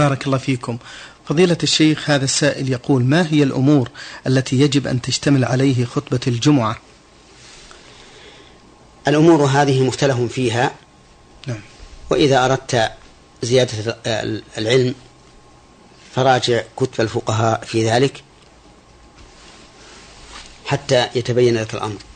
بارك الله فيكم فضيلة الشيخ هذا السائل يقول ما هي الأمور التي يجب أن تشتمل عليه خطبة الجمعة الأمور هذه مختلف فيها نعم. وإذا أردت زيادة العلم فراجع كتب الفقهاء في ذلك حتى يتبين لك الأمر